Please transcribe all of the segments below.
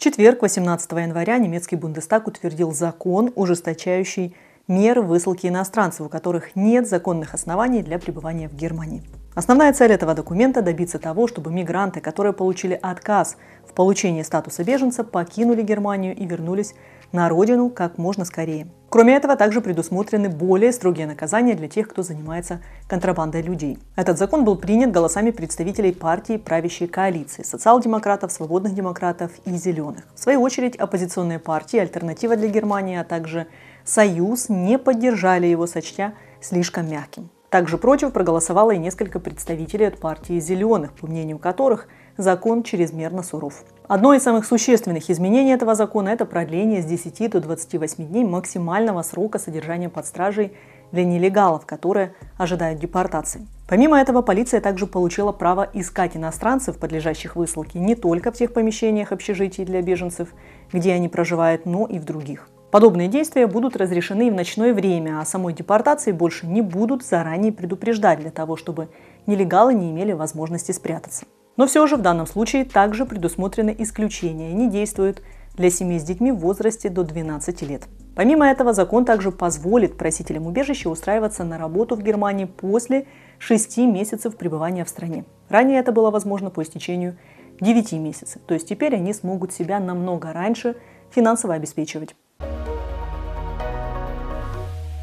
четверг, 18 января, немецкий Бундестаг утвердил закон, ужесточающий меры высылки иностранцев, у которых нет законных оснований для пребывания в Германии. Основная цель этого документа – добиться того, чтобы мигранты, которые получили отказ в получении статуса беженца, покинули Германию и вернулись на родину как можно скорее. Кроме этого, также предусмотрены более строгие наказания для тех, кто занимается контрабандой людей. Этот закон был принят голосами представителей партии правящей коалиции – социал-демократов, свободных демократов и зеленых. В свою очередь, оппозиционные партии «Альтернатива для Германии», а также «Союз» не поддержали его, сочтя слишком мягким. Также против проголосовало и несколько представителей от партии «Зеленых», по мнению которых закон чрезмерно суров. Одно из самых существенных изменений этого закона – это продление с 10 до 28 дней максимального срока содержания под стражей для нелегалов, которые ожидают депортации. Помимо этого, полиция также получила право искать иностранцев, подлежащих высылке, не только в тех помещениях общежитий для беженцев, где они проживают, но и в других. Подобные действия будут разрешены и в ночное время, а самой депортации больше не будут заранее предупреждать для того, чтобы нелегалы не имели возможности спрятаться. Но все же в данном случае также предусмотрены исключения, они действуют для семей с детьми в возрасте до 12 лет. Помимо этого, закон также позволит просителям убежища устраиваться на работу в Германии после 6 месяцев пребывания в стране. Ранее это было возможно по истечению 9 месяцев, то есть теперь они смогут себя намного раньше финансово обеспечивать.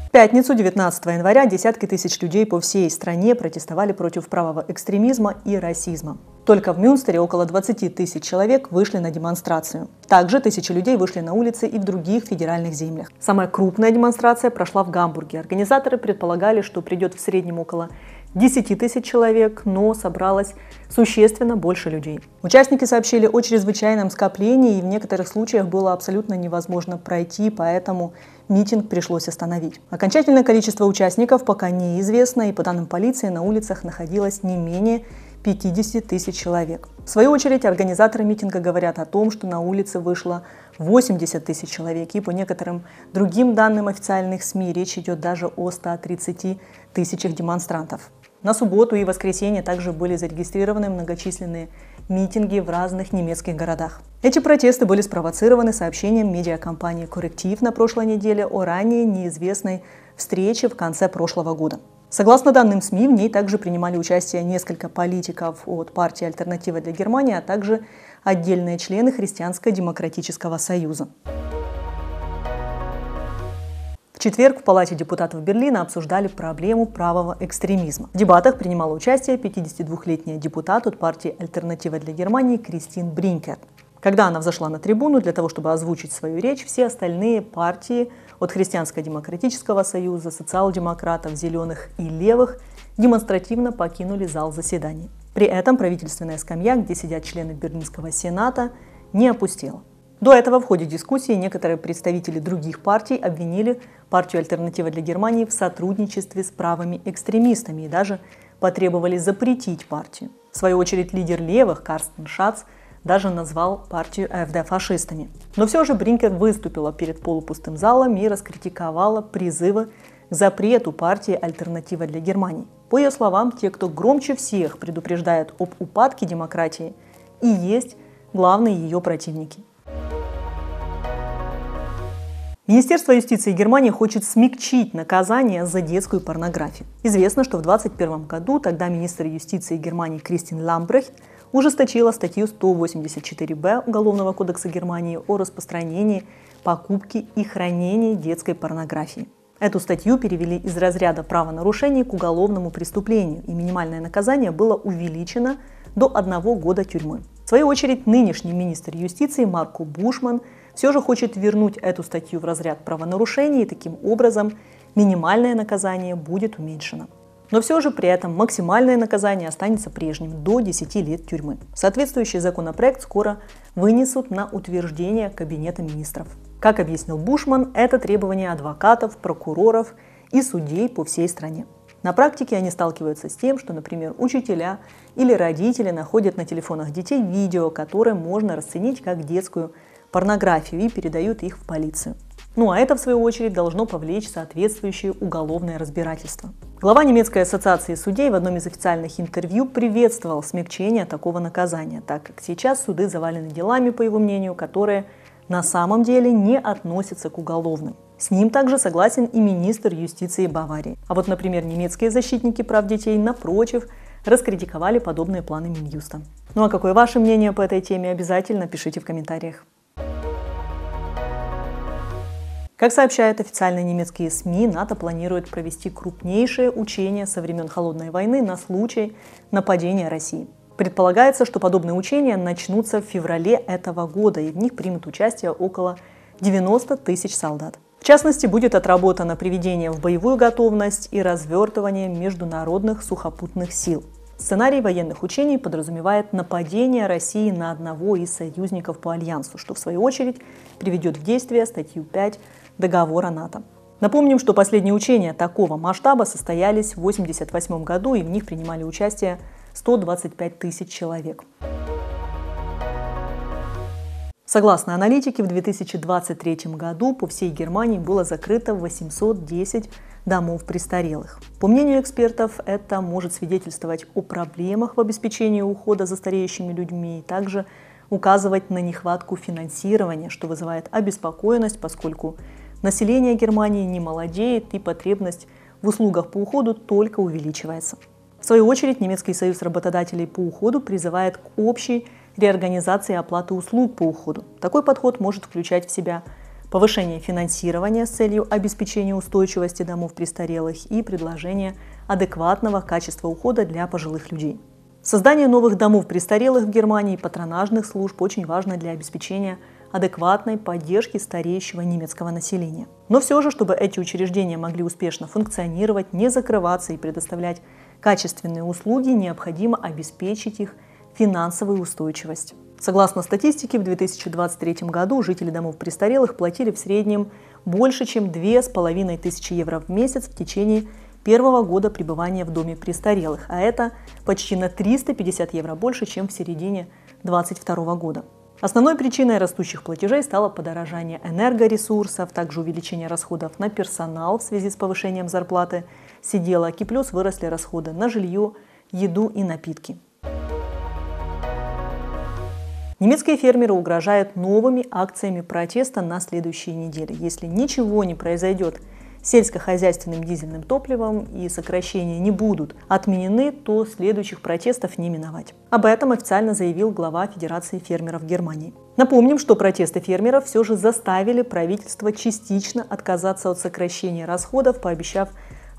В пятницу, 19 января, десятки тысяч людей по всей стране протестовали против правого экстремизма и расизма. Только в Мюнстере около 20 тысяч человек вышли на демонстрацию. Также тысячи людей вышли на улицы и в других федеральных землях. Самая крупная демонстрация прошла в Гамбурге. Организаторы предполагали, что придет в среднем около 10 тысяч человек, но собралось существенно больше людей. Участники сообщили о чрезвычайном скоплении, и в некоторых случаях было абсолютно невозможно пройти, поэтому митинг пришлось остановить. Окончательное количество участников пока неизвестно, и по данным полиции на улицах находилось не менее 50 тысяч человек. В свою очередь, организаторы митинга говорят о том, что на улице вышло 80 тысяч человек, и по некоторым другим данным официальных СМИ речь идет даже о 130 тысячах демонстрантов. На субботу и воскресенье также были зарегистрированы многочисленные митинги в разных немецких городах. Эти протесты были спровоцированы сообщением медиакомпании «Корректив» на прошлой неделе о ранее неизвестной встрече в конце прошлого года. Согласно данным СМИ, в ней также принимали участие несколько политиков от партии «Альтернатива для Германии», а также отдельные члены Христианско-демократического союза. В четверг в Палате депутатов Берлина обсуждали проблему правого экстремизма. В дебатах принимала участие 52-летняя депутат от партии «Альтернатива для Германии» Кристин Бринкер. Когда она взошла на трибуну для того, чтобы озвучить свою речь, все остальные партии от Христианско-демократического союза, социал-демократов, зеленых и левых демонстративно покинули зал заседаний. При этом правительственная скамья, где сидят члены Берлинского сената, не опустела. До этого в ходе дискуссии некоторые представители других партий обвинили партию «Альтернатива для Германии» в сотрудничестве с правыми экстремистами и даже потребовали запретить партию. В свою очередь лидер левых Карстен Шац даже назвал партию АФД фашистами. Но все же Бринкер выступила перед полупустым залом и раскритиковала призывы к запрету партии «Альтернатива для Германии». По ее словам, те, кто громче всех предупреждает об упадке демократии, и есть главные ее противники. Министерство юстиции Германии хочет смягчить наказание за детскую порнографию. Известно, что в 2021 году тогда министр юстиции Германии Кристин Ламбрехт ужесточила статью 184б Уголовного кодекса Германии о распространении, покупке и хранении детской порнографии. Эту статью перевели из разряда правонарушений к уголовному преступлению, и минимальное наказание было увеличено до одного года тюрьмы. В свою очередь, нынешний министр юстиции Марко Бушман – все же хочет вернуть эту статью в разряд правонарушений, и таким образом минимальное наказание будет уменьшено. Но все же при этом максимальное наказание останется прежним – до 10 лет тюрьмы. Соответствующий законопроект скоро вынесут на утверждение Кабинета министров. Как объяснил Бушман, это требование адвокатов, прокуроров и судей по всей стране. На практике они сталкиваются с тем, что, например, учителя или родители находят на телефонах детей видео, которое можно расценить как детскую порнографию и передают их в полицию. Ну а это, в свою очередь, должно повлечь соответствующее уголовное разбирательство. Глава немецкой ассоциации судей в одном из официальных интервью приветствовал смягчение такого наказания, так как сейчас суды завалены делами, по его мнению, которые на самом деле не относятся к уголовным. С ним также согласен и министр юстиции Баварии. А вот, например, немецкие защитники прав детей, напротив, раскритиковали подобные планы Минюста. Ну а какое ваше мнение по этой теме, обязательно пишите в комментариях. Как сообщают официальные немецкие СМИ, НАТО планирует провести крупнейшее учение со времен Холодной войны на случай нападения России. Предполагается, что подобные учения начнутся в феврале этого года, и в них примут участие около 90 тысяч солдат. В частности, будет отработано приведение в боевую готовность и развертывание международных сухопутных сил. Сценарий военных учений подразумевает нападение России на одного из союзников по Альянсу, что в свою очередь приведет в действие статью 5 договора НАТО. Напомним, что последние учения такого масштаба состоялись в 1988 году, и в них принимали участие 125 тысяч человек. Согласно аналитике, в 2023 году по всей Германии было закрыто 810 домов престарелых. По мнению экспертов, это может свидетельствовать о проблемах в обеспечении ухода за стареющими людьми и также указывать на нехватку финансирования, что вызывает обеспокоенность, поскольку Население Германии не молодеет, и потребность в услугах по уходу только увеличивается. В свою очередь, Немецкий союз работодателей по уходу призывает к общей реорганизации оплаты услуг по уходу. Такой подход может включать в себя повышение финансирования с целью обеспечения устойчивости домов престарелых и предложение адекватного качества ухода для пожилых людей. Создание новых домов престарелых в Германии и патронажных служб очень важно для обеспечения адекватной поддержки стареющего немецкого населения. Но все же, чтобы эти учреждения могли успешно функционировать, не закрываться и предоставлять качественные услуги, необходимо обеспечить их финансовую устойчивость. Согласно статистике, в 2023 году жители домов престарелых платили в среднем больше, чем 2500 евро в месяц в течение первого года пребывания в доме престарелых, а это почти на 350 евро больше, чем в середине 2022 года. Основной причиной растущих платежей стало подорожание энергоресурсов, также увеличение расходов на персонал в связи с повышением зарплаты, сиделок и плюс выросли расходы на жилье, еду и напитки. Немецкие фермеры угрожают новыми акциями протеста на следующей неделе. Если ничего не произойдет – сельскохозяйственным дизельным топливом и сокращения не будут отменены, то следующих протестов не миновать. Об этом официально заявил глава Федерации фермеров Германии. Напомним, что протесты фермеров все же заставили правительство частично отказаться от сокращения расходов, пообещав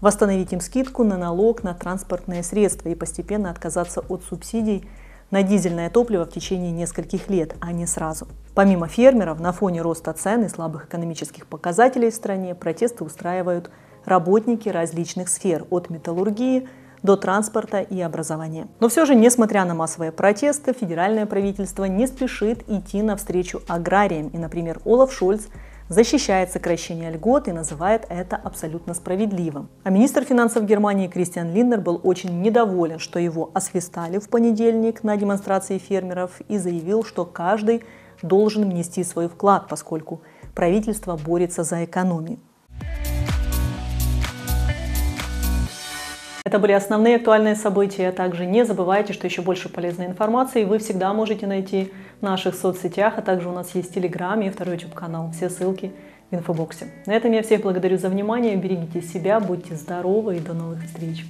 восстановить им скидку на налог на транспортные средства и постепенно отказаться от субсидий на дизельное топливо в течение нескольких лет, а не сразу. Помимо фермеров, на фоне роста цен и слабых экономических показателей в стране протесты устраивают работники различных сфер от металлургии до транспорта и образования. Но все же, несмотря на массовые протесты, федеральное правительство не спешит идти навстречу аграриям. И, например, Олаф Шольц – защищает сокращение льгот и называет это абсолютно справедливым. А министр финансов Германии Кристиан Линдер был очень недоволен, что его освистали в понедельник на демонстрации фермеров и заявил, что каждый должен внести свой вклад, поскольку правительство борется за экономию. Это были основные актуальные события. Также не забывайте, что еще больше полезной информации вы всегда можете найти в наших соцсетях, а также у нас есть Телеграм и второй YouTube-канал. Все ссылки в инфобоксе. На этом я всех благодарю за внимание. Берегите себя, будьте здоровы и до новых встреч!